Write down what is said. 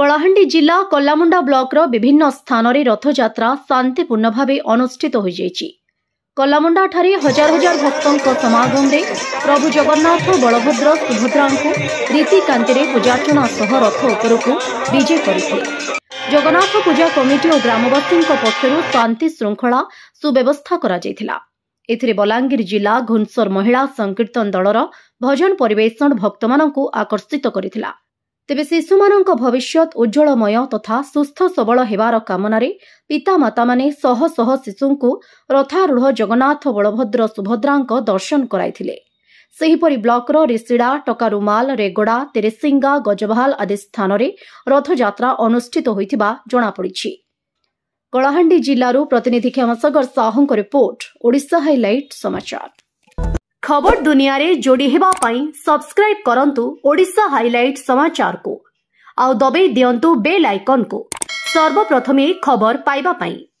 କଳାହାଣ୍ଡି ଜିଲ୍ଲା କଲାମୁଣ୍ଡା ବ୍ଲକର ବିଭିନ୍ନ ସ୍ଥାନରେ ରଥଯାତ୍ରା ଶାନ୍ତିପୂର୍ଣ୍ଣ ଭାବେ ଅନୁଷ୍ଠିତ ହୋଇଯାଇଛି କଲାମୁଣ୍ଡାଠାରେ ହଜାର ହଜାର ଭକ୍ତଙ୍କ ସମାଗମରେ ପ୍ରଭୁ ଜଗନ୍ନାଥ ବଳଭଦ୍ର ସୁଭଦ୍ରାଙ୍କୁ ରୀତିକାନ୍ତିରେ ପୂଜାର୍ଚ୍ଚନା ସହ ରଥ ଉପରକୁ ବିଜେ କରିଥିଲେ ଜଗନ୍ନାଥ ପୂଜା କମିଟି ଓ ଗ୍ରାମବାସୀଙ୍କ ପକ୍ଷରୁ ଶାନ୍ତି ଶୃଙ୍ଖଳା ସୁବ୍ୟବସ୍ଥା କରାଯାଇଥିଲା ଏଥିରେ ବଲାଙ୍ଗୀର ଜିଲ୍ଲା ଘୁନସର ମହିଳା ସଂକୀର୍ତ୍ତନ ଦଳର ଭଜନ ପରିବେଷଣ ଭକ୍ତମାନଙ୍କୁ ଆକର୍ଷିତ କରିଥିଲା ତେବେ ଶିଶୁମାନଙ୍କ ଭବିଷ୍ୟତ ଉଜ୍ଜଳମୟ ତଥା ସୁସ୍ଥ ସବଳ ହେବାର କାମନାରେ ପିତାମାତାମାନେ ଶହ ଶହ ଶିଶୁଙ୍କୁ ରଥାରୂଢ଼ ଜଗନ୍ନାଥ ବଳଭଦ୍ର ସୁଭଦ୍ରାଙ୍କ ଦର୍ଶନ କରାଇଥିଲେ ସେହିପରି ବ୍ଲକ୍ର ରିସିଡ଼ା ଟକାରୁମାଲ ରେଗଡ଼ା ତେରେସିଙ୍ଗା ଗଜବାହାଲ ଆଦି ସ୍ଥାନରେ ରଥଯାତ୍ରା ଅନୁଷ୍ଠିତ ହୋଇଥିବା ଜଣାପଡ଼ିଛି କଳାହାଣ୍ଡି ଜିଲ୍ଲାରୁ ପ୍ରତିନିଧି କ୍ଷମସାଗର ସାହୁଙ୍କ ରିପୋର୍ଟ ଓଡ଼ିଶା ହାଇଲାଇଟ୍ ସମାଚାର खबर दुनिया रे जोड़ी हेबा सब्सक्राइब करंतु ओडिसा हाइलाइट समाचार को आउ दबे दियंतु बेल आइकन को सर्वप्रथमे खबर पाइबा पई